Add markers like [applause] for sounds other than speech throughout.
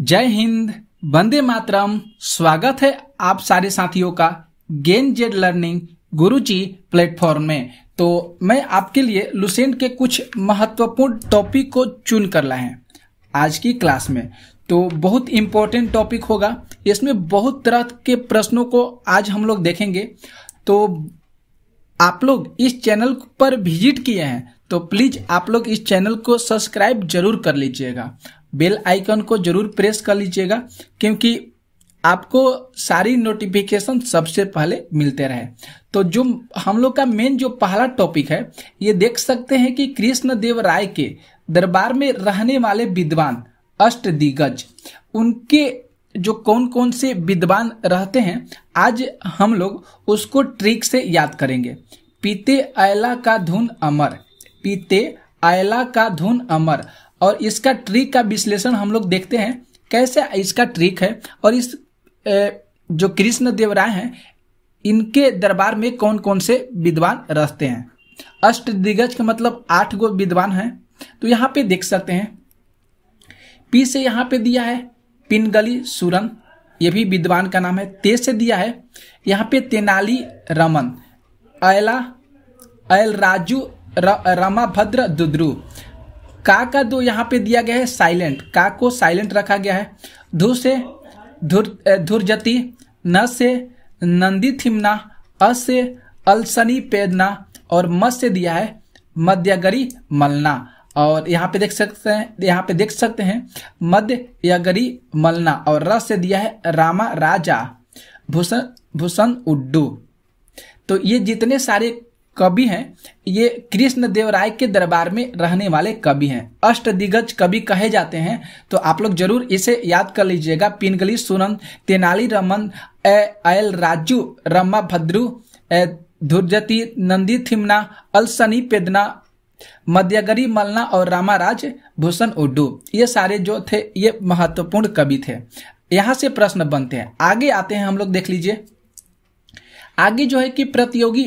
जय हिंद वंदे मातरम स्वागत है आप सारे साथियों का गेन जेड लर्निंग गुरुजी प्लेटफॉर्म में तो मैं आपके लिए लुसेंट के कुछ महत्वपूर्ण टॉपिक को चुन कर लाए हैं आज की क्लास में तो बहुत इम्पोर्टेंट टॉपिक होगा इसमें बहुत तरह के प्रश्नों को आज हम लोग देखेंगे तो आप लोग इस चैनल पर विजिट किए हैं तो प्लीज आप लोग इस चैनल को सब्सक्राइब जरूर कर लीजिएगा बेल आइकन को जरूर प्रेस कर लीजिएगा क्योंकि आपको सारी नोटिफिकेशन सबसे पहले मिलते रहे तो जो हम लोग का मेन जो पहला टॉपिक है ये देख सकते हैं कि कृष्ण देव राय के दरबार में रहने वाले विद्वान अष्ट दिग्गज उनके जो कौन कौन से विद्वान रहते हैं आज हम लोग उसको ट्रिक से याद करेंगे पीते आयला का धुन अमर पीते आयला का धुन अमर और इसका ट्रिक का विश्लेषण हम लोग देखते हैं कैसे इसका ट्रिक है और इस जो कृष्ण देवराय हैं इनके दरबार में कौन कौन से विद्वान रहते हैं अष्ट दिग्गज का मतलब आठ गो विद्वान हैं तो यहाँ पे देख सकते हैं पी से यहाँ पे दिया है पिनगली सुरन ये भी विद्वान का नाम है ते से दिया है यहाँ पे तेनाली रमन अयला अयल राजू र, रमा भद्र दुद्रु का का दो यहाँ पे दिया गया है साइलेंट का को साइलेंट रखा गया है धु से धुर धुरजति न से नंदी थिमना अ से अलसनी पेदना और म से दिया है मध्यगरी मलना और यहाँ पे देख सकते हैं यहाँ पे देख सकते हैं मध्य मलना और रस से दिया है रामा राजा भूषण भूषण उड्डू तो ये जितने सारे कवि हैं ये कृष्ण देव राय के दरबार में रहने वाले कवि हैं अष्ट दिग्गज कवि कहे जाते हैं तो आप लोग जरूर इसे याद कर लीजिएगा पिनगली सुनन तेनाली रमन एल राजू रम्मा भद्रू धुर्जति नंदी थिमना अलसनी पेदना मध्यगरी मलना और रामाराज भूषण उड्डू ये सारे जो थे ये महत्वपूर्ण कवि थे यहां से प्रश्न बनते हैं आगे आते हैं हम लोग देख लीजिए आगे जो है कि प्रतियोगी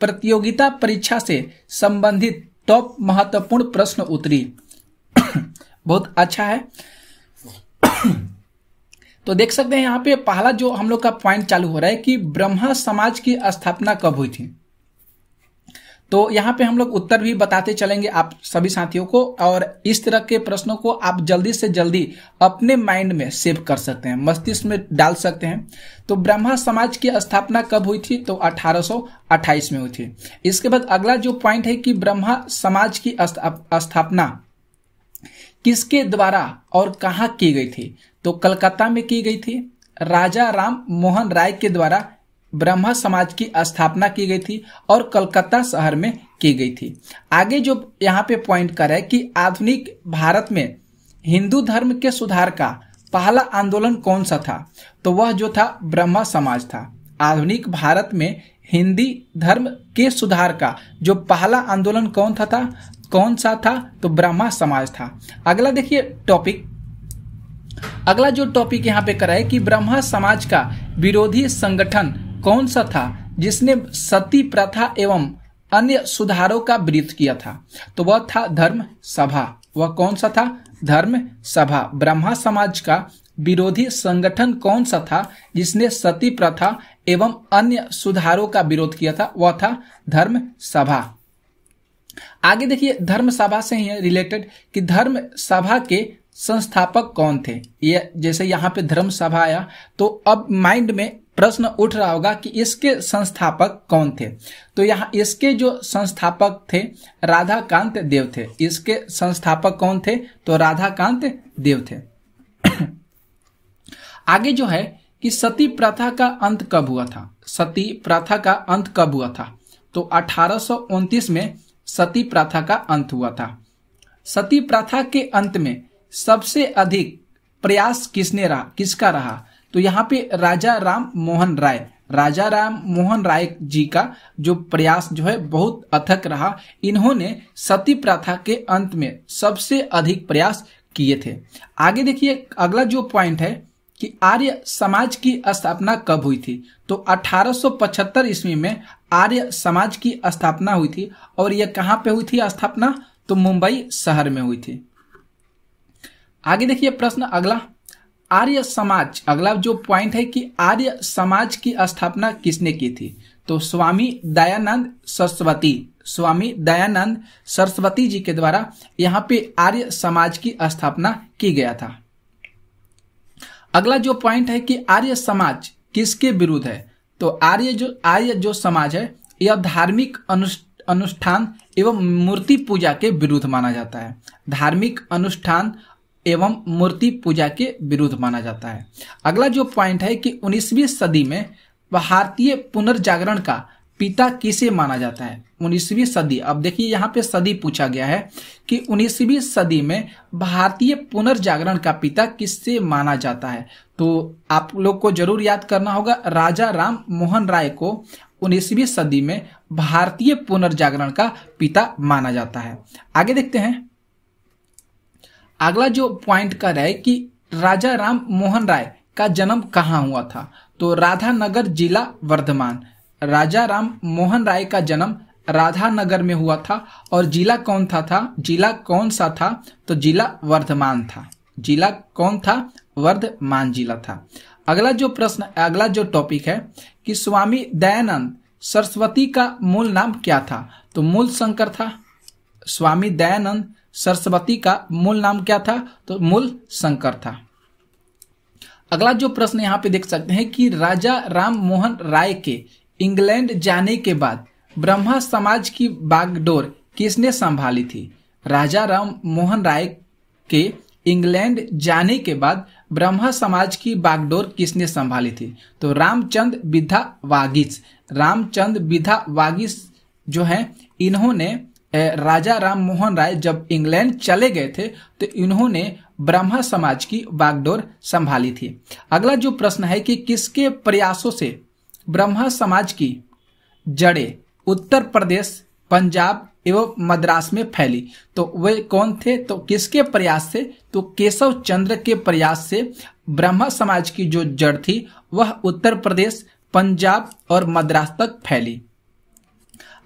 प्रतियोगिता परीक्षा से संबंधित टॉप महत्वपूर्ण प्रश्न उत्तरी [coughs] बहुत अच्छा है [coughs] तो देख सकते हैं यहाँ पे पहला जो हम लोग का पॉइंट चालू हो रहा है कि ब्रह्मा समाज की स्थापना कब हुई थी तो यहाँ पे हम लोग उत्तर भी बताते चलेंगे आप सभी साथियों को और इस तरह के प्रश्नों को आप जल्दी से जल्दी अपने माइंड में सेव कर सकते हैं मस्तिष्क में डाल सकते हैं तो ब्रह्मा समाज की स्थापना कब हुई थी तो 1828 में हुई थी इसके बाद अगला जो पॉइंट है कि ब्रह्मा समाज की स्थापना किसके द्वारा और कहाँ की गई थी तो कलकत्ता में की गई थी राजा राम मोहन राय के द्वारा ब्रह्मा समाज की स्थापना की गई थी और कलकत्ता शहर में की गई थी आगे जो यहाँ पे पॉइंट करे कि आधुनिक भारत में हिंदू धर्म के सुधार का पहला आंदोलन कौन सा था तो वह जो था ब्रह्मा समाज था आधुनिक भारत में हिंदी धर्म के सुधार का जो पहला आंदोलन कौन था था कौन सा था तो ब्रह्मा समाज था अगला देखिए टॉपिक अगला जो टॉपिक यहाँ पे कराए कि ब्रह्मा समाज का विरोधी संगठन कौन सा था जिसने सती प्रथा एवं अन्य सुधारों का विरोध किया था तो वह था धर्म सभा वह कौन सा था धर्म सभा ब्रह्मा समाज का विरोधी संगठन कौन सा था जिसने सती प्रथा एवं अन्य सुधारों का विरोध किया था वह था धर्म सभा आगे देखिए धर्म सभा से ही रिलेटेड कि धर्म सभा के संस्थापक कौन थे ये जैसे यहाँ पे धर्म सभा आया तो अब माइंड में प्रश्न उठ रहा होगा कि इसके संस्थापक कौन थे तो यहाँ इसके जो संस्थापक थे राधाकांत देव थे इसके संस्थापक कौन थे तो राधाकांत देव थे [clears throat] आगे जो है कि सती प्रथा का अंत कब हुआ था सती प्रथा का अंत कब हुआ था तो अठारह में सती प्रथा का अंत हुआ था सती प्रथा के अंत में सबसे अधिक प्रयास किसने रहा किसका रहा तो यहाँ पे राजा राम मोहन राय राजा राम मोहन राय जी का जो प्रयास जो है बहुत अथक रहा इन्होंने सती प्रथा के अंत में सबसे अधिक प्रयास किए थे आगे देखिए अगला जो पॉइंट है कि आर्य समाज की स्थापना कब हुई थी तो 1875 ईस्वी में आर्य समाज की स्थापना हुई थी और यह कहां पे हुई थी स्थापना तो मुंबई शहर में हुई थी आगे देखिए प्रश्न अगला आर्य समाज अगला जो पॉइंट है कि आर्य समाज की स्थापना किसने की थी तो स्वामी दयानंद सरस्वती स्वामी दयानंद सरस्वती जी के द्वारा यहाँ पे आर्य समाज की स्थापना की गया था अगला जो पॉइंट है कि आर्य समाज किसके विरुद्ध है तो आर्य जो आर्य जो समाज है यह धार्मिक अनुष्ठान एवं मूर्ति पूजा के विरुद्ध माना जाता है धार्मिक अनुष्ठान एवं मूर्ति पूजा के विरुद्ध माना जाता है अगला जो पॉइंट है कि 19वीं सदी में भारतीय पुनर्जागरण का पिता किसे माना जाता है 19वीं सदी अब देखिए यहाँ पे सदी पूछा गया है कि 19वीं सदी में भारतीय पुनर्जागरण का पिता किससे माना जाता है तो आप लोग को जरूर याद करना होगा राजा राम मोहन राय को 19वीं सदी में भारतीय पुनर्जागरण का पिता माना जाता है आगे देखते हैं अगला जो पॉइंट का रहे कि राजा राम मोहन राय का जन्म कहाँ हुआ था तो राधानगर जिला वर्धमान राजा राम मोहन राय का जन्म राधानगर में हुआ था और जिला कौन था था जिला कौन सा था तो जिला वर्धमान था जिला कौन था वर्धमान जिला था अगला जो प्रश्न अगला जो टॉपिक है कि स्वामी दयानंद सरस्वती का मूल नाम क्या था तो मूल शंकर था स्वामी दयानंद सरस्वती का मूल नाम क्या था तो मूल शंकर था अगला जो प्रश्न यहाँ पे देख सकते हैं कि राजा राम मोहन राय के इंग्लैंड जाने के बाद ब्रह्मा समाज की बागडोर किसने संभाली थी राजा राम मोहन राय के इंग्लैंड जाने के बाद ब्रह्मा समाज की बागडोर किसने संभाली थी तो रामचंद विधा वागिस रामचंद विधा वागिस जो है इन्होंने राजा राम मोहन राय जब इंग्लैंड चले गए थे तो इन्होंने ब्रह्मा समाज की बागडोर संभाली थी अगला जो प्रश्न है कि किसके प्रयासों से ब्रह्मा समाज की जड़े उत्तर प्रदेश पंजाब एवं मद्रास में फैली तो वे कौन थे तो किसके प्रयास से तो केशव चंद्र के प्रयास से ब्रह्मा समाज की जो जड़ थी वह उत्तर प्रदेश पंजाब और मद्रास तक फैली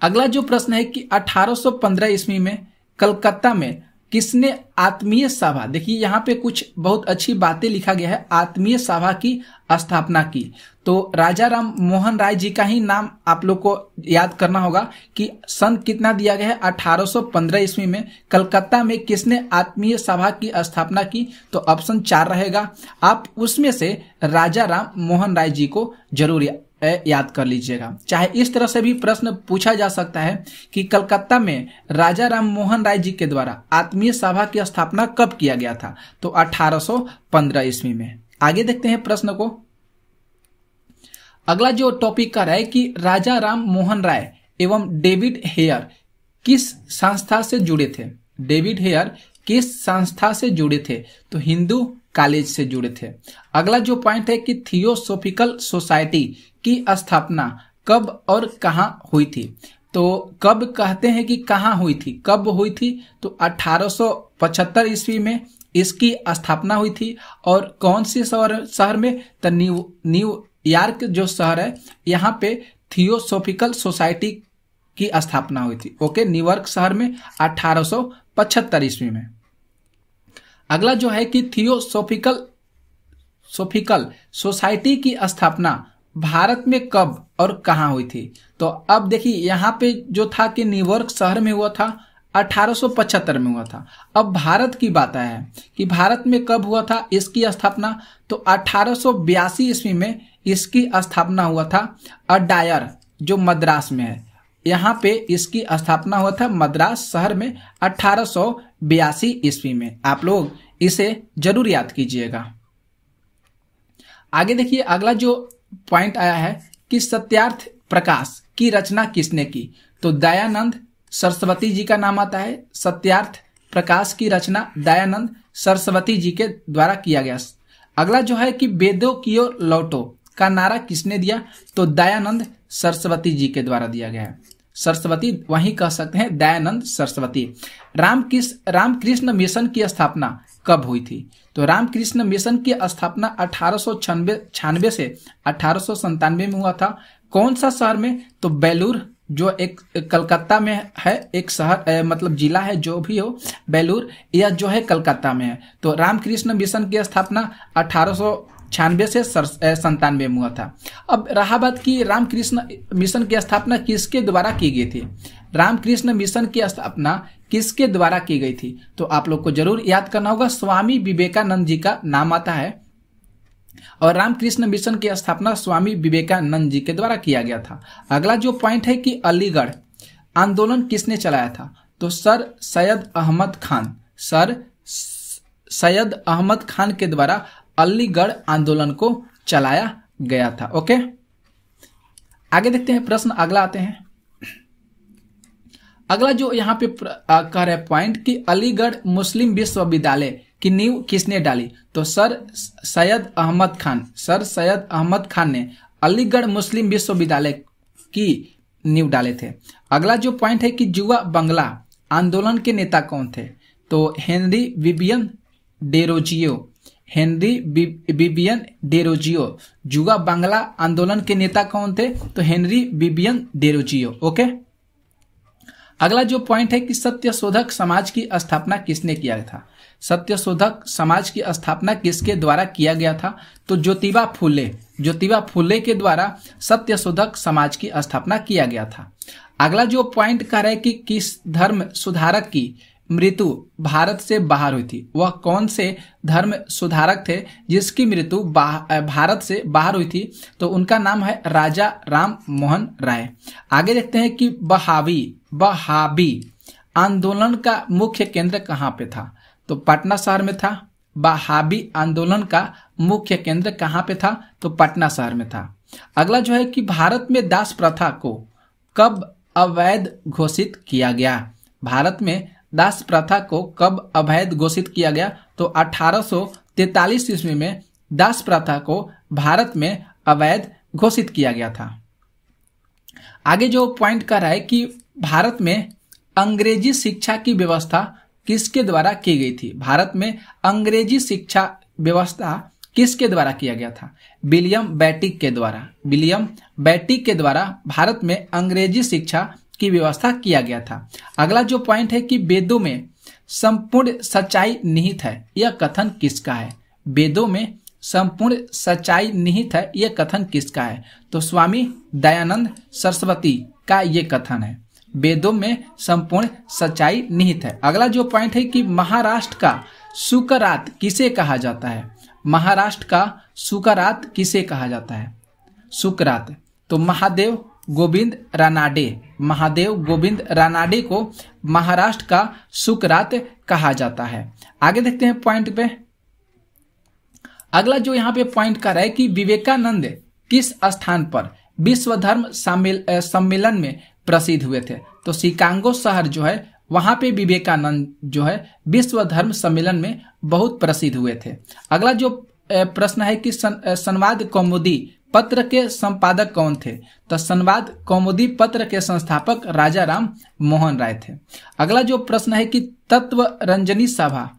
अगला जो प्रश्न है कि 1815 ईस्वी में कलकत्ता में किसने आत्मीय सभा देखिए यहाँ पे कुछ बहुत अच्छी बातें लिखा गया है आत्मीय सभा की स्थापना की तो राजा राम मोहन राय जी का ही नाम आप लोग को याद करना होगा कि सन कितना दिया गया है 1815 ईस्वी में कलकत्ता में किसने आत्मीय सभा की स्थापना की तो ऑप्शन चार रहेगा आप उसमें से राजा राम मोहन राय जी को जरूर याद कर लीजिएगा चाहे इस तरह से भी प्रश्न पूछा जा सकता है कि कलकत्ता में राजा राम मोहन राय जी के द्वारा आत्मीय सभा की स्थापना कब किया गया था तो 1815 ईस्वी में आगे देखते हैं प्रश्न को अगला जो टॉपिक का रहा है कि राजा राम मोहन राय एवं डेविड हेयर किस संस्था से जुड़े थे डेविड हेयर किस संस्था से जुड़े थे तो हिंदू कॉलेज से जुड़े थे अगला जो पॉइंट है कि थियोसोफिकल सोसाइटी की स्थापना कब और कहा हुई थी तो कब कहते हैं कि कहा हुई थी कब हुई थी तो 1875 ईस्वी में इसकी स्थापना हुई थी और कौन सी शहर शहर में तो न्यू न्यूयॉर्क जो शहर है यहाँ पे थियोसोफिकल सोसाइटी की स्थापना हुई थी ओके न्यूयॉर्क शहर में 1875 ईस्वी में अगला जो है कि थियोसोफिकल सोफिकल सोसाइटी की स्थापना भारत में कब और कहा हुई थी तो अब देखिए यहाँ पे जो था कि न्यूयॉर्क शहर में हुआ था 1875 में हुआ था अब भारत की बात है कि भारत में कब हुआ था इसकी स्थापना तो 1882 ईस्वी में इसकी स्थापना हुआ था अडायर जो मद्रास में है यहाँ पे इसकी स्थापना हुआ था मद्रास शहर में अठारह ईस्वी में आप लोग इसे जरूर याद कीजिएगा आगे देखिए अगला जो पॉइंट आया है कि सत्यार्थ प्रकाश की रचना किसने की तो दयानंद सरस्वती जी का नाम आता है सत्यार्थ प्रकाश की रचना दयानंद सरस्वती जी के द्वारा किया गया अगला जो है कि वेदों की ओर लौटो का नारा किसने दिया तो दयानंद सरस्वती जी के द्वारा दिया गया है सरस्वती वहीं कह सकते हैं दयानंद सरस्वती रामकृष्ण रामकृष्ण मिशन की स्थापना कब हुई थी तो रामकृष्ण मिशन की स्थापना अठारह से अठारह में हुआ था कौन सा शहर में तो बेलूर जो एक कलकत्ता में है एक शहर मतलब जिला है जो भी हो बेलूर या जो है कलकत्ता में है तो रामकृष्ण मिशन की स्थापना अठारह छियानवे से संतानवे में हुआ था अब रहा बात की रामकृष्ण मिशन की स्थापना किसके द्वारा की गई थी रामकृष्ण मिशन की स्थापना किसके द्वारा की गई थी तो आप लोग को जरूर याद करना होगा स्वामी विवेकानंद जी का नाम आता है और रामकृष्ण मिशन की स्थापना स्वामी विवेकानंद जी के द्वारा किया गया था अगला जो पॉइंट है कि अलीगढ़ आंदोलन किसने चलाया था तो सर सैयद अहमद खान सर सैयद अहमद खान के द्वारा अलीगढ़ आंदोलन को चलाया गया था ओके आगे देखते हैं प्रश्न अगला आते हैं अगला जो यहाँ पे कह रहे पॉइंट कि अलीगढ़ मुस्लिम विश्वविद्यालय की नींव किसने डाली तो सर सैयद अहमद खान सर सैयद अहमद खान ने अलीगढ़ मुस्लिम विश्वविद्यालय की नींव डाले थे अगला जो पॉइंट है कि जुआ बंगला आंदोलन के नेता कौन थे तो हेनरी विबियन डेरोजियो हेनरी बिबियन डेरोजियो जुगा बांग्ला आंदोलन के नेता कौन थे तो हेनरी बिबियन डेरोजियो ओके अगला जो पॉइंट है कि सत्यशोधक समाज की स्थापना किसने किया था सत्य शोधक समाज की स्थापना किसके द्वारा किया गया था तो ज्योतिबा फूले ज्योतिबा फूले के द्वारा सत्यशोधक समाज की स्थापना किया गया था अगला जो पॉइंट कह रहा है कि किस धर्म सुधारक की मृत्यु भारत से बाहर हुई थी वह कौन से धर्म सुधारक थे जिसकी मृत्यु भारत से बाहर हुई थी तो उनका नाम है राजा राम मोहन राय आगे देखते हैं कि बहावी बहाबी आंदोलन का मुख्य केंद्र कहाँ पे था तो पटना शहर में था बहाबी आंदोलन का मुख्य केंद्र कहाँ पे था तो पटना शहर में था अगला जो है कि भारत में दास प्रथा को कब अवैध घोषित किया गया भारत में दास प्रथा को कब अवैध घोषित किया गया तो अठारह ईस्वी में दास प्रथा को भारत में अवैध घोषित किया गया था आगे जो पॉइंट कर रहा है कि भारत में अंग्रेजी शिक्षा की व्यवस्था किसके द्वारा की गई थी भारत में अंग्रेजी शिक्षा व्यवस्था किसके द्वारा किया गया था विलियम बैटिक के द्वारा विलियम बैटिक के द्वारा भारत में अंग्रेजी शिक्षा की व्यवस्था किया गया था अगला जो पॉइंट है कि वेदों में संपूर्ण सच्चाई निहित है यह कथन किसका है वेदों में संपूर्ण सच्चाई निहित है यह कथन किसका है तो स्वामी दयानंद सरस्वती का ये कथन है वेदों में संपूर्ण सच्चाई निहित है अगला जो पॉइंट है कि महाराष्ट्र का सुकरात किसे कहा जाता है महाराष्ट्र का सुकरात किसे कहा जाता है सुकरात तो महादेव गोविंद रानाडे महादेव गोविंद रानाडे को महाराष्ट्र का सुकरात कहा जाता है आगे देखते हैं पॉइंट पे अगला जो यहाँ पे पॉइंट कर रहा है कि विवेकानंद किस स्थान पर विश्व धर्म सम्मेलन में प्रसिद्ध हुए थे तो शिकांगो शहर जो है वहां पे विवेकानंद जो है विश्व धर्म सम्मेलन में बहुत प्रसिद्ध हुए थे अगला जो प्रश्न है कि संवाद कौमुदी पत्र के संपादक कौन थे तो संवाद कौमुदी पत्र के संस्थापक राजा राम मोहन राय थे अगला जो प्रश्न है कि तत्व रंजनी सभा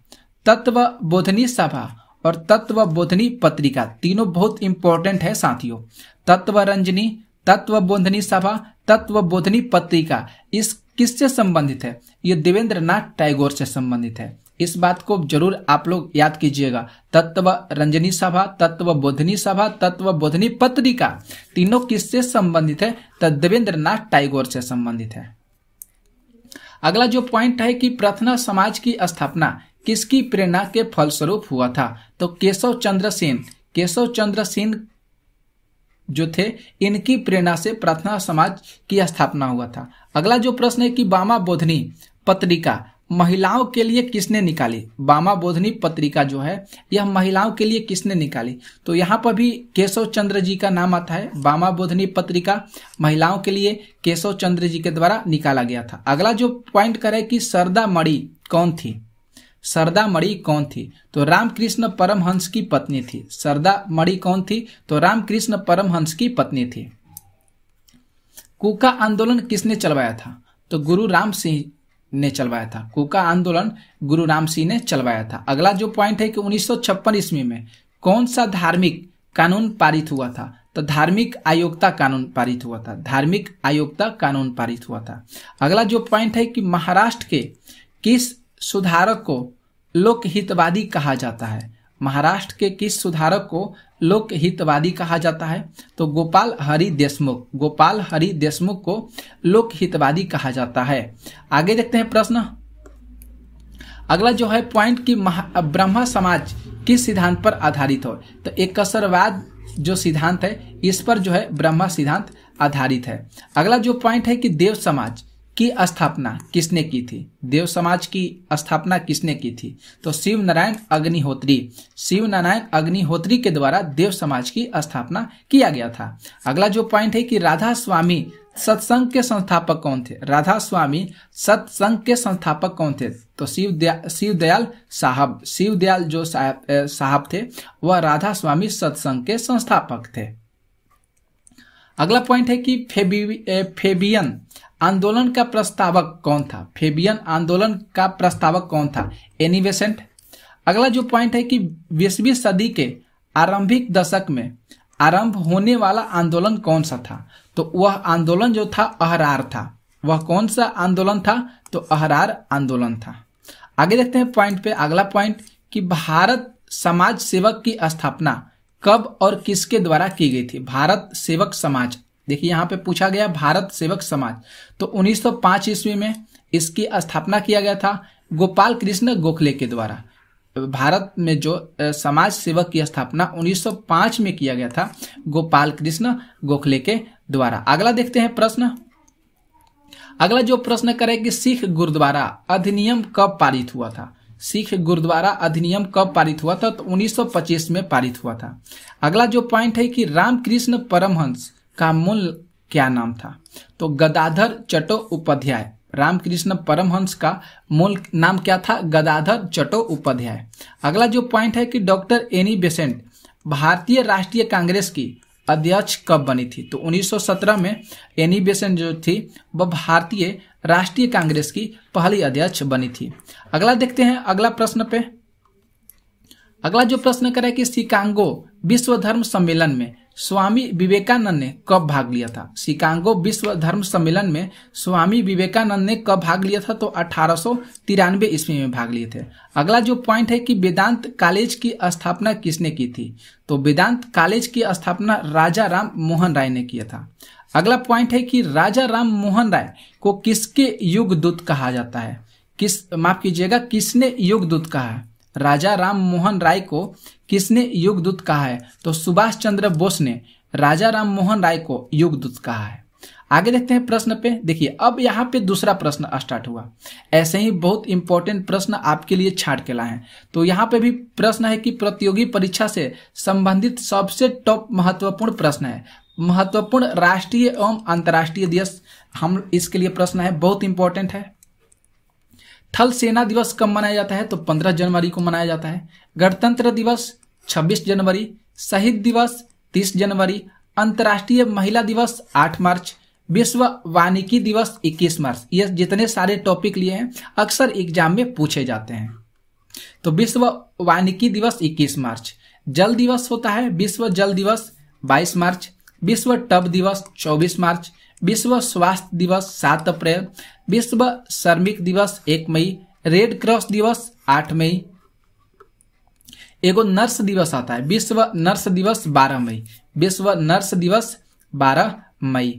तत्व बोधनी सभा और तत्व बोधनी पत्रिका तीनों बहुत इंपॉर्टेंट है साथियों तत्व रंजनी तत्व बोधनी सभा तत्व बोधनी पत्रिका इस किससे संबंधित है ये देवेंद्र नाथ टैगोर से संबंधित है इस बात को जरूर आप लोग याद कीजिएगा तत्व रंजनी सभा तत्व बोधनी सभा तत्व बोधनी पत्रिका तीनों किससे संबंधित है तो देवेंद्र नाथ टाइगोर से संबंधित है अगला जो पॉइंट है कि प्रार्थना समाज की स्थापना किसकी प्रेरणा के फलस्वरूप हुआ था तो केशव चंद्र सेन केशव चंद्र सेन जो थे इनकी प्रेरणा से प्रार्थना समाज की स्थापना हुआ था अगला जो प्रश्न है कि बामा बोधनी पत्रिका महिलाओं के लिए किसने निकाली बामा बोधनी पत्रिका जो है यह महिलाओं के लिए किसने निकाली तो यहाँ पर भी केशव चंद्र जी का नाम आता है बामा बोधनी पत्रिका महिलाओं के लिए केशव चंद्र जी के द्वारा निकाला गया था अगला जो पॉइंट करे कि सरदा मणि कौन थी सरदा मणि कौन थी तो रामकृष्ण परमहंस की पत्नी थी सरदा मणि कौन थी तो रामकृष्ण परमहंस की पत्नी थी कुका आंदोलन किसने चलवाया था तो गुरु राम सिंह ने चलवाया था कोका आंदोलन गुरु राम सिंह ने चलवाया था अगला जो पॉइंट है कि उन्नीस ईस्वी में कौन सा धार्मिक कानून पारित हुआ था तो धार्मिक आयोगता कानून पारित हुआ था धार्मिक आयोगता कानून पारित हुआ था अगला जो पॉइंट है कि महाराष्ट्र के किस सुधारक को लोकहितवादी कहा जाता है महाराष्ट्र के किस सुधारक को लोक हितवादी कहा जाता है तो गोपाल हरि देशमुख गोपाल हरि देशमुख को लोक हितवादी कहा जाता है आगे देखते हैं प्रश्न अगला जो है पॉइंट कि ब्रह्म समाज किस सिद्धांत पर आधारित हो तो एक कसरवाद जो सिद्धांत है इस पर जो है ब्रह्म सिद्धांत आधारित है अगला जो पॉइंट है कि देव समाज की स्थापना किसने की थी देव समाज की स्थापना किसने की थी तो शिव नारायण अग्निहोत्री शिव नारायण अग्निहोत्री के द्वारा देव समाज की स्थापना किया गया था अगला जो पॉइंट है कि राधा स्वामी सत्संग के संस्थापक कौन थे राधा स्वामी सत्संग के संस्थापक कौन थे तो शिव दया, शिव दयाल साहब शिव दयाल जो साहब साहब थे वह राधा स्वामी सत्संग के संस्थापक थे अगला पॉइंट है कि फेबी फेबियन आंदोलन का प्रस्तावक कौन था फेबियन आंदोलन का प्रस्तावक कौन था एनिवेसेंट अगला जो पॉइंट है कि बीसवीं सदी के आरंभिक दशक में आरंभ होने वाला आंदोलन कौन सा था तो वह आंदोलन जो था अहरार था वह कौन सा आंदोलन था तो अहरार आंदोलन था आगे देखते हैं पॉइंट पे अगला पॉइंट कि भारत समाज सेवक की स्थापना कब और किसके द्वारा की गई थी भारत सेवक समाज देखिए यहाँ पे पूछा गया भारत सेवक समाज तो 1905 ईस्वी में इसकी स्थापना किया गया था गोपाल कृष्ण गोखले के द्वारा भारत में जो समाज सेवक की स्थापना 1905 में किया गया था गोपाल कृष्ण गोखले के द्वारा अगला देखते हैं प्रश्न अगला जो प्रश्न करे कि सिख गुरुद्वारा अधिनियम कब पारित हुआ था सिख गुरुद्वारा अधिनियम कब पारित हुआ था तो 1925 में पारित हुआ था अगला जो पॉइंट है कि रामकृष्ण परमहंस का मूल क्या नाम था तो गदाधर चटो उपाध्याय रामकृष्ण परमहंस का मूल नाम क्या था गदाधर चटो उपाध्याय अगला जो पॉइंट है कि डॉक्टर एनी बेसेंट भारतीय राष्ट्रीय कांग्रेस की अध्यक्ष कब बनी थी तो 1917 में एनी बेसेंट e जो थी वह भारतीय राष्ट्रीय कांग्रेस की पहली अध्यक्ष बनी थी अगला देखते हैं अगला प्रश्न पे अगला जो प्रश्न करे कि शिकांगो विश्व धर्म सम्मेलन में स्वामी विवेकानंद ने कब भाग लिया था शिकागो विश्व धर्म सम्मेलन में स्वामी विवेकानंद ने कब भाग लिया था तो अठारह ईस्वी में भाग लिए थे अगला जो पॉइंट है कि वेदांत कॉलेज की स्थापना किसने की थी तो वेदांत कॉलेज की स्थापना राजा राम मोहन राय ने किया था अगला पॉइंट है कि राजा राम मोहन राय को किसके युग दूत कहा जाता है किस माफ कीजिएगा किसने युग दूत कहा है राजा राम मोहन राय को किसने युगदूत कहा है तो सुभाष चंद्र बोस ने राजा राम मोहन राय को युगदूत कहा है आगे देखते हैं प्रश्न पे देखिए अब यहाँ पे दूसरा प्रश्न स्टार्ट हुआ ऐसे ही बहुत इंपॉर्टेंट प्रश्न आपके लिए छाट के लाए हैं तो यहाँ पे भी प्रश्न है कि प्रतियोगी परीक्षा से संबंधित सबसे टॉप महत्वपूर्ण प्रश्न है महत्वपूर्ण राष्ट्रीय एवं अंतर्राष्ट्रीय दिवस हम इसके लिए प्रश्न है बहुत इंपॉर्टेंट है थल सेना दिवस कब मनाया जाता है तो 15 जनवरी को मनाया जाता है गणतंत्र दिवस 26 जनवरी शहीद दिवस 30 जनवरी अंतर्राष्ट्रीय महिला दिवस 8 मार्च विश्व वानिकी दिवस 21 मार्च ये जितने सारे टॉपिक लिए हैं अक्सर एग्जाम में पूछे जाते हैं तो विश्व वानिकी दिवस 21 मार्च जल दिवस होता है विश्व जल दिवस 22 मार्च विश्व टब दिवस 24 मार्च विश्व स्वास्थ्य दिवस सात अप्रैल विश्व श्रमिक दिवस एक मई रेड क्रॉस दिवस आठ मई एगो नर्स दिवस आता है विश्व नर्स दिवस बारह मई विश्व नर्स दिवस बारह मई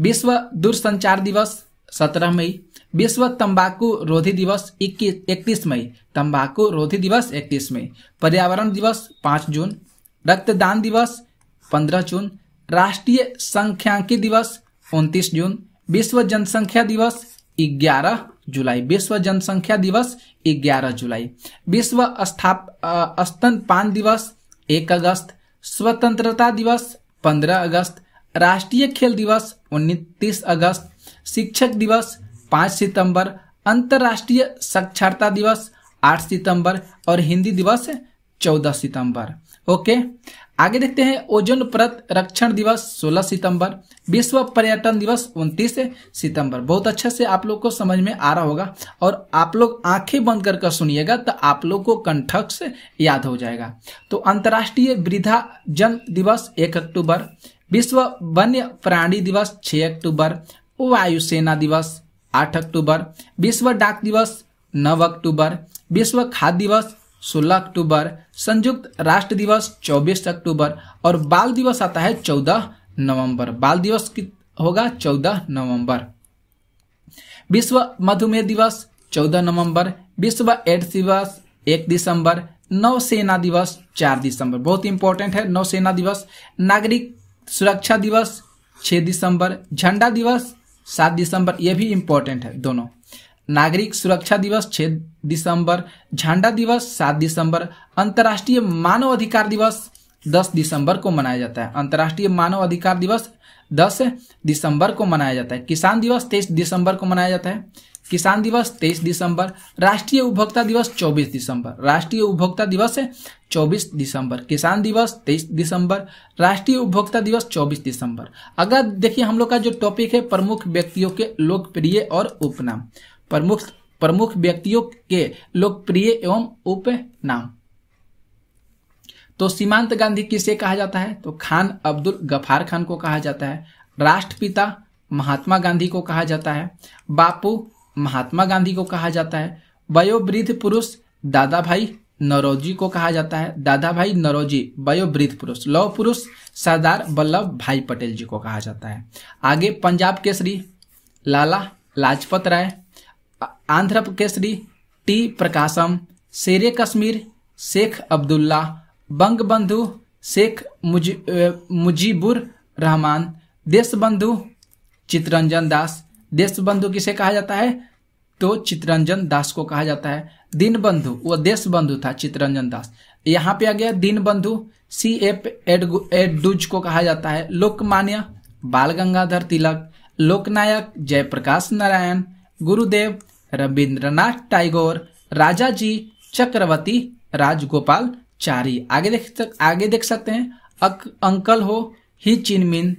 विश्व दूरसंचार दिवस सत्रह मई विश्व तंबाकू रोधी दिवस इक्कीस इकतीस मई तंबाकू रोधी दिवस इकतीस मई पर्यावरण दिवस पाँच जून रक्तदान दिवस पंद्रह जून राष्ट्रीय संख्यांकी दिवस उनतीस जून विश्व जनसंख्या दिवस 11 जुलाई विश्व जनसंख्या दिवस 11 जुलाई विश्व स्थाप स्तनपान दिवस 1 अगस्त स्वतंत्रता दिवस 15 अगस्त राष्ट्रीय खेल दिवस उनतीस अगस्त शिक्षक दिवस 5 सितंबर अंतर्राष्ट्रीय साक्षरता दिवस 8 सितंबर और हिंदी दिवस 14 सितंबर ओके आगे देखते हैं ओजोन परत रक्षण दिवस 16 सितंबर विश्व पर्यटन दिवस 29 सितंबर बहुत अच्छे से आप लोग को समझ में आ रहा होगा और आप लोग आंखें बंद कर कर सुनिएगा तो आप लोग को कंठक से याद हो जाएगा तो अंतर्राष्ट्रीय वृद्धा जन दिवस 1 अक्टूबर विश्व वन्य प्राणी दिवस 6 अक्टूबर वायुसेना दिवस आठ अक्टूबर विश्व डाक दिवस नौ अक्टूबर विश्व खाद्य दिवस 16 अक्टूबर संयुक्त राष्ट्र दिवस 24 अक्टूबर और बाल दिवस आता है 14 नवंबर बाल दिवस होगा 14 नवंबर विश्व मधुमेह दिवस 14 नवंबर विश्व एड्स दिवस 1 दिसंबर नौसेना दिवस 4 दिसंबर बहुत इंपॉर्टेंट है नौसेना दिवस नागरिक सुरक्षा दिवस 6 दिसंबर झंडा दिवस 7 दिसंबर यह भी इंपॉर्टेंट है दोनों नागरिक सुरक्षा दिवस 6 दिसंबर झंडा दिवस 7 दिसंबर अंतर्राष्ट्रीय मानव अधिकार दिवस 10 दिसंबर को मनाया जाता है अंतर्राष्ट्रीय मानव अधिकार दिवस 10 दिसंबर को मनाया जाता है किसान दिवस 23 दिसंबर को मनाया जाता है किसान दिवस 23 दिसंबर राष्ट्रीय उपभोक्ता दिवस 24 दिसंबर राष्ट्रीय उपभोक्ता दिवस चौबीस 24 दिसंबर किसान दिवस 23 दिसंबर राष्ट्रीय उपभोक्ता दिवस 24 दिसंबर अगर देखिए हम लोग का जो टॉपिक है प्रमुख व्यक्तियों के लोकप्रिय और उपनाम प्रमुख प्रमुख व्यक्तियों के लोकप्रिय एवं उपनाम तो सीमांत गांधी किसे कहा जाता है तो खान अब्दुल गफार खान को कहा जाता है राष्ट्रपिता महात्मा गांधी को कहा जाता है बापू महात्मा गांधी को कहा जाता है वयोवृद्ध पुरुष दादा भाई नरोजी को कहा जाता है दादा भाई नरोजी वयोवृद्ध पुरुष लौ पुरुष सरदार वल्लभ भाई पटेल जी को कहा जाता है आगे पंजाब केसरी लाला लाजपत राय आंध्र केसरी टी प्रकाशम शेर कश्मीर शेख अब्दुल्ला बंगबंधु शेख मुज, मुजीबुर रहमान देशबंधु चित्रंजन दास देशबंधु किसे कहा जाता है तो चित्रंजन दास को कहा जाता है दीनबंधु वह देशबंधु था चित्रंजन दास यहाँ पे आ गया दीनबंधु सी एफ एडुज को कहा जाता है लोकमान्य बाल गंगाधर तिलक लोकनायक जयप्रकाश नारायण गुरुदेव रविंद्रनाथ टाइगोर राजा जी चक्रवर्ती राजगोपाल चारी आगे देख आगे देख सकते हैं अक, अंकल हो ही चिनमिन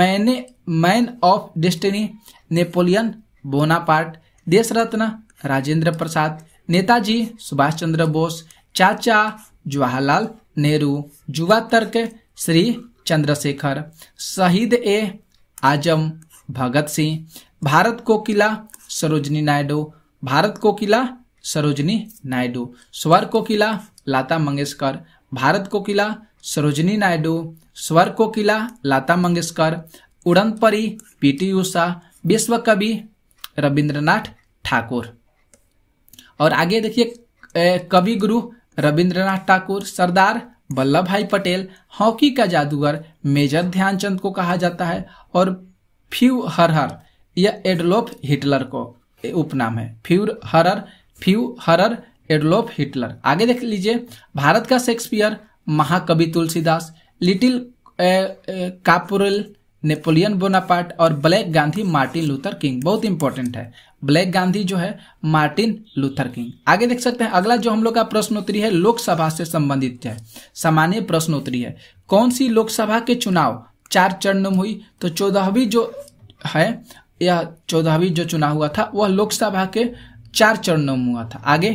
मैने man of destiny Napoleon Bonaparte Desh Ratna Rajendra प्रसाद नेताजी सुभाष चंद्र बोस चाचा जवाहरलाल नेहरू जुवा तर्क श्री चंद्रशेखर शहीद ए आजम भगत सिंह भारत कोकिला सरोजनी नायडू भारत कोकिला सरोजनी नायडू स्वर कोकिला लता मंगेशकर भारत कोकिला सरोजनी नायडू स्वर कोकिला लता मंगेशकर उड़न परी पीटी उषा विश्व कवि रविंद्रनाथ ठाकुर और आगे देखिए कवि गुरु रविंद्रनाथ ठाकुर सरदार वल्लभ भाई पटेल हॉकी का जादूगर मेजर ध्यानचंद को कहा जाता है और फ्यू हर हर यह एडलोफ हिटलर को उपनाम है Fuhrer Fuhrer Adolf Hitler आगे देख लीजिए भारत का शेक्सपियर महाकवि Tulsidas Little Corporal Napoleon Bonaparte और Black Gandhi Martin Luther King बहुत इंपॉर्टेंट है ब्लैक गांधी जो है मार्टिन लूथर किंग आगे देख सकते हैं अगला जो हम लोग का प्रश्नोत्तरी है लोकसभा से संबंधित है सामान्य प्रश्नोत्तरी है कौन सी लोकसभा के चुनाव चार चरण में हुई तो चौदहवीं जो है यह चौदहवीं जो चुनाव हुआ था वह लोकसभा के चार चरणों में हुआ था आगे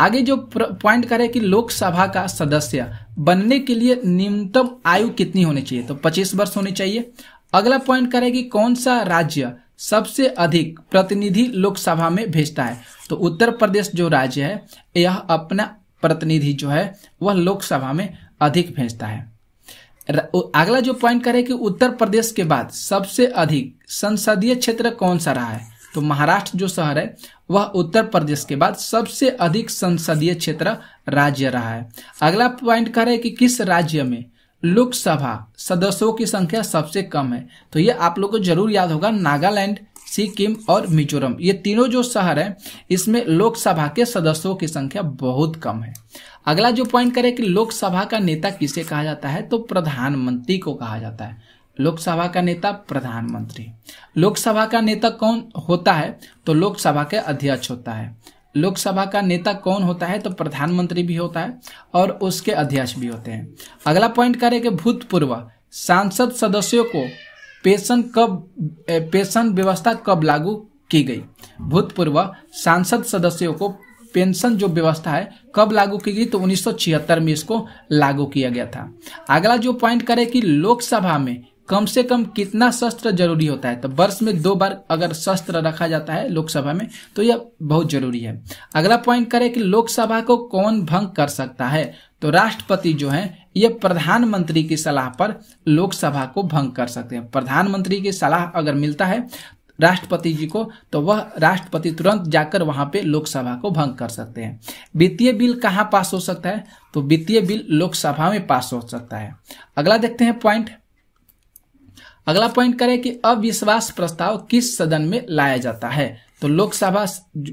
आगे जो पॉइंट करे कि लोकसभा का सदस्य बनने के लिए न्यूनतम आयु कितनी होनी चाहिए तो 25 वर्ष होनी चाहिए अगला पॉइंट करे कि कौन सा राज्य सबसे अधिक प्रतिनिधि लोकसभा में भेजता है तो उत्तर प्रदेश जो राज्य है यह अपना प्रतिनिधि जो है वह लोकसभा में अधिक भेजता है अगला जो पॉइंट करे कि उत्तर प्रदेश के बाद सबसे अधिक संसदीय क्षेत्र कौन सा रहा है तो महाराष्ट्र जो शहर है वह उत्तर प्रदेश के बाद सबसे अधिक संसदीय क्षेत्र राज्य रहा है अगला पॉइंट करे कि किस राज्य में लोकसभा सदस्यों की संख्या सबसे कम है तो यह आप लोग को जरूर याद होगा नागालैंड सिक्किम और मिजोरम ये तीनों जो शहर हैं इसमें लोकसभा के सदस्यों की संख्या बहुत कम है अगला जो पॉइंट करें कि लोकसभा का नेता किसे कहा जाता है तो प्रधानमंत्री को कहा जाता है लोकसभा का नेता प्रधानमंत्री लोकसभा का नेता कौन होता है तो लोकसभा के अध्यक्ष होता है लोकसभा का नेता कौन होता है तो प्रधानमंत्री भी होता है और उसके अध्यक्ष भी होते हैं अगला पॉइंट करें कि भूतपूर्व सांसद सदस्यों को पेंशन कब पेंशन व्यवस्था कब लागू की गई भूतपूर्व सांसद सदस्यों को पेंशन जो व्यवस्था है कब लागू की गई तो 1976 में इसको लागू किया गया था अगला जो पॉइंट करे कि लोकसभा में कम से कम कितना शस्त्र जरूरी होता है तो वर्ष में दो बार अगर शस्त्र रखा जाता है लोकसभा में तो यह बहुत जरूरी है अगला पॉइंट करें कि लोकसभा को कौन भंग कर सकता है तो राष्ट्रपति जो है ये प्रधानमंत्री की सलाह पर लोकसभा को भंग कर सकते हैं प्रधानमंत्री की सलाह अगर मिलता है राष्ट्रपति जी को तो वह राष्ट्रपति तुरंत जाकर वहां पे लोकसभा को भंग कर सकते हैं वित्तीय बिल कहाँ पास हो सकता है तो वित्तीय बिल लोकसभा में पास हो सकता है अगला देखते हैं पॉइंट अगला पॉइंट करें कि अविश्वास प्रस्ताव किस सदन में लाया जाता है तो लोकसभा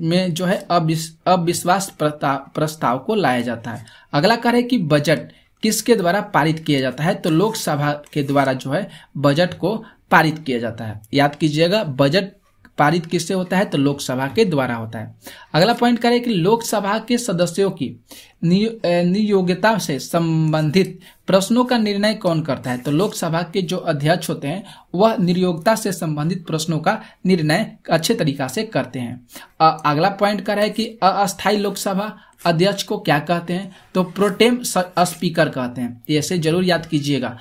में जो है अविश्वास प्रस्ताव को लाया जाता है अगला कार्य की कि बजट किसके द्वारा पारित किया जाता है तो लोकसभा के द्वारा जो है बजट को पारित किया जाता है याद कीजिएगा बजट पारित किससे होता है तो लोकसभा के द्वारा होता है अगला पॉइंट करें कि लोकसभा के सदस्यों की नियोग्यता से संबंधित प्रश्नों का निर्णय कौन करता है तो लोकसभा के जो अध्यक्ष होते हैं वह निर्योगता से संबंधित प्रश्नों का निर्णय अच्छे तरीका से करते हैं अगला पॉइंट कर है कि अस्थायी लोकसभा अध्यक्ष को क्या कहते हैं तो प्रोटेम स्पीकर कहते हैं ऐसे जरूर याद कीजिएगा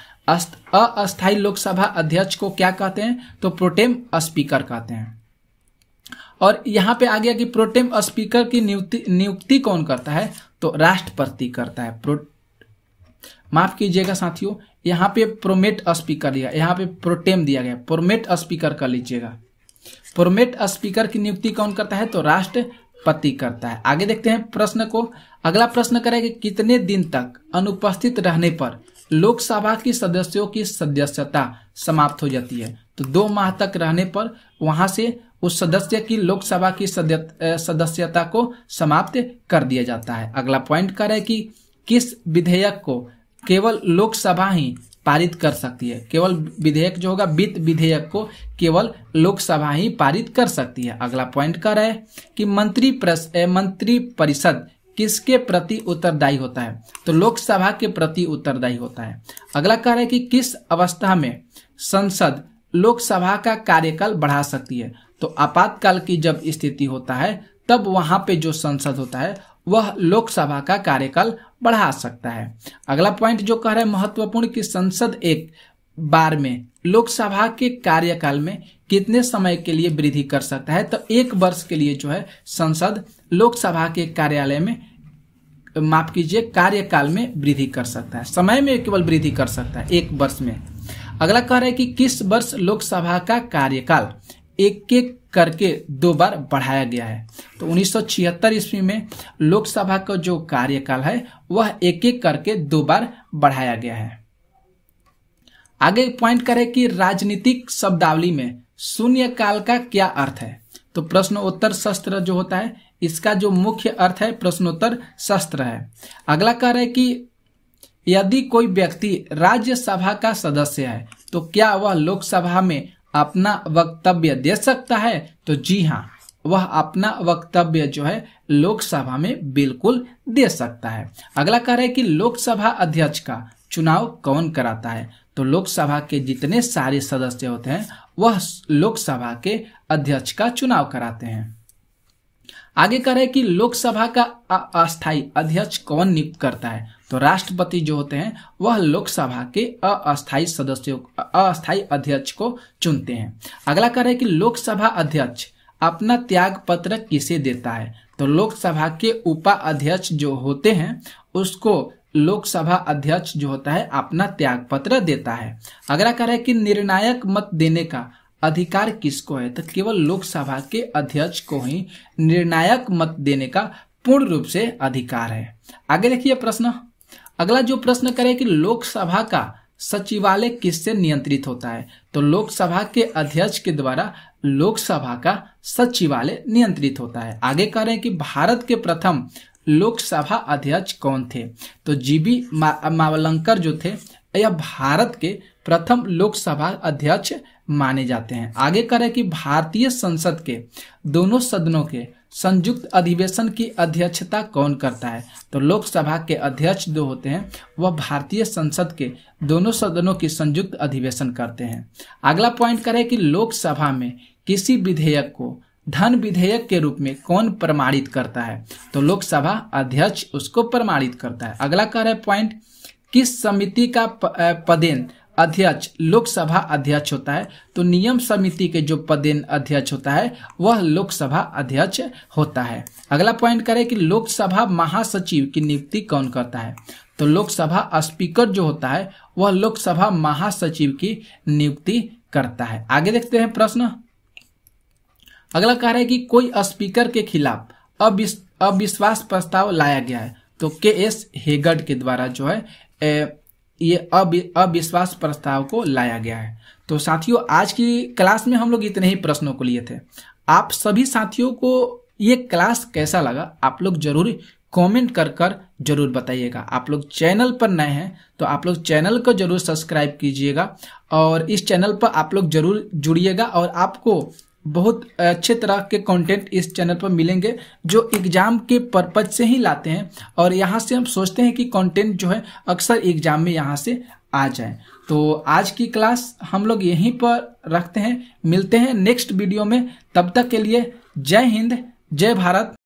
अस्थायी लोकसभा अध्यक्ष को क्या कहते हैं तो प्रोटेम स्पीकर कहते हैं और यहाँ पे आ गया कि प्रोटेम स्पीकर की नियुक्ति नियुक्ति कौन करता है तो राष्ट्रपति करता है प्रो माफ कीजिएगा साथियों यहाँ पे प्रोमेट स्पीकर दिया यहाँ पे प्रोटेम दिया गया प्रोमेट स्पीकर कर लीजिएगा प्रोमेट स्पीकर की नियुक्ति कौन करता है तो राष्ट्रपति करता है आगे देखते हैं प्रश्न को अगला प्रश्न करे कि कितने दिन तक अनुपस्थित रहने पर लोकसभा की सदस्यों की सदस्यता समाप्त हो जाती है तो दो माह तक रहने पर वहां से उस सदस्य की लोकसभा की सदस्यता को समाप्त कर दिया जाता है अगला पॉइंट करें कि किस विधेयक को केवल लोकसभा ही पारित कर सकती है केवल विधेयक जो होगा वित्त विधेयक को केवल लोकसभा ही पारित कर सकती है अगला पॉइंट कर है कि मंत्री मंत्री परिषद किसके प्रति उत्तरदायी होता है तो लोकसभा के प्रति उत्तरदायी होता है अगला कह रहा है कि किस अवस्था में संसद लोकसभा का कार्यकाल बढ़ा सकती है तो आपातकाल की जब स्थिति होता है तब वहां पे जो संसद होता है वह लोकसभा का कार्यकाल बढ़ा सकता है अगला पॉइंट जो कह रहे हैं महत्वपूर्ण कि संसद एक बार में लोकसभा के कार्यकाल में कितने समय के लिए वृद्धि कर सकता है तो एक वर्ष के लिए जो है संसद लोकसभा के कार्यालय में माफ कीजिए कार्यकाल में वृद्धि कर सकता है समय में केवल वृद्धि कर सकता है एक वर्ष में अगला कह रहा है कि किस वर्ष लोकसभा का कार्यकाल एक एक करके दो बार बढ़ाया गया है तो 1976 ईस्वी में लोकसभा का जो कार्यकाल है वह एक एक करके दो बार बढ़ाया गया है आगे पॉइंट करें कि राजनीतिक शब्दावली में शून्य काल का क्या अर्थ है तो प्रश्नोत्तर शस्त्र जो होता है इसका जो मुख्य अर्थ है प्रश्नोत्तर शस्त्र है अगला कह रहे कि यदि कोई व्यक्ति राज्यसभा का सदस्य है तो क्या वह लोकसभा में अपना वक्तव्य दे सकता है तो जी हाँ वह अपना वक्तव्य जो है लोकसभा में बिल्कुल दे सकता है अगला कह रहे कि लोकसभा अध्यक्ष का चुनाव कौन कराता है तो लोकसभा के जितने सारे सदस्य होते हैं वह लोकसभा के अध्यक्ष का चुनाव कराते हैं आगे कह रहे कि लोकसभा का अस्थायी अध्यक्ष कौन नियुक्त करता है तो राष्ट्रपति जो होते हैं वह लोकसभा के अस्थायी सदस्यों अस्थायी अध्यक्ष को चुनते हैं अगला कर है कि लोकसभा अध्यक्ष अपना त्याग पत्र किसे देता है तो लोकसभा के उपाध्यक्ष जो होते हैं उसको लोकसभा अध्यक्ष जो होता है अपना त्याग पत्र देता है अगला कर है कि निर्णायक मत देने का अधिकार किसको है तो केवल लोकसभा के अध्यक्ष को ही निर्णायक मत देने का पूर्ण रूप से अधिकार है आगे देखिए प्रश्न अगला जो प्रश्न करे कि लोकसभा का सचिवालय किससे नियंत्रित होता है तो लोकसभा के अध्यक्ष के द्वारा लोकसभा का सचिवालय नियंत्रित होता है आगे कह रहे हैं कि भारत के प्रथम लोकसभा अध्यक्ष कौन थे तो जीबी मावलंकर जो थे यह भारत के प्रथम लोकसभा अध्यक्ष माने जाते हैं आगे करें कि भारतीय संसद के दोनों सदनों के संयुक्त अधिवेशन की अध्यक्षता कौन करता है तो लोकसभा के अध्यक्ष जो होते हैं वह भारतीय संसद के दोनों सदनों की संयुक्त अधिवेशन करते हैं अगला पॉइंट करें कि लोकसभा में किसी विधेयक को धन विधेयक के रूप में कौन प्रमाणित करता है तो लोकसभा अध्यक्ष उसको प्रमाणित करता है अगला कह रहे पॉइंट किस समिति का पदेन अध्यक्ष लोकसभा अध्यक्ष होता है तो नियम समिति के जो पदेन अध्यक्ष होता है वह लोकसभा अध्यक्ष होता है अगला पॉइंट करें कि लोकसभा महासचिव की नियुक्ति कौन करता है तो लोकसभा स्पीकर जो होता है वह लोकसभा महासचिव की नियुक्ति करता है आगे देखते हैं प्रश्न अगला कह रहा है कि कोई स्पीकर के खिलाफ अविश्वास प्रस्ताव लाया गया है तो के एस हेगड के द्वारा जो है ये अब अविश्वास प्रस्ताव को लाया गया है तो साथियों आज की क्लास में हम लोग इतने ही प्रश्नों को लिए थे आप सभी साथियों को ये क्लास कैसा लगा आप लोग जरूर कमेंट कर कर जरूर बताइएगा आप लोग चैनल पर नए हैं तो आप लोग चैनल को जरूर सब्सक्राइब कीजिएगा और इस चैनल पर आप लोग जरूर जुड़िएगा और आपको बहुत अच्छे तरह के कंटेंट इस चैनल पर मिलेंगे जो एग्जाम के पर्पज से ही लाते हैं और यहाँ से हम सोचते हैं कि कंटेंट जो है अक्सर एग्जाम में यहाँ से आ जाए तो आज की क्लास हम लोग यहीं पर रखते हैं मिलते हैं नेक्स्ट वीडियो में तब तक के लिए जय हिंद जय भारत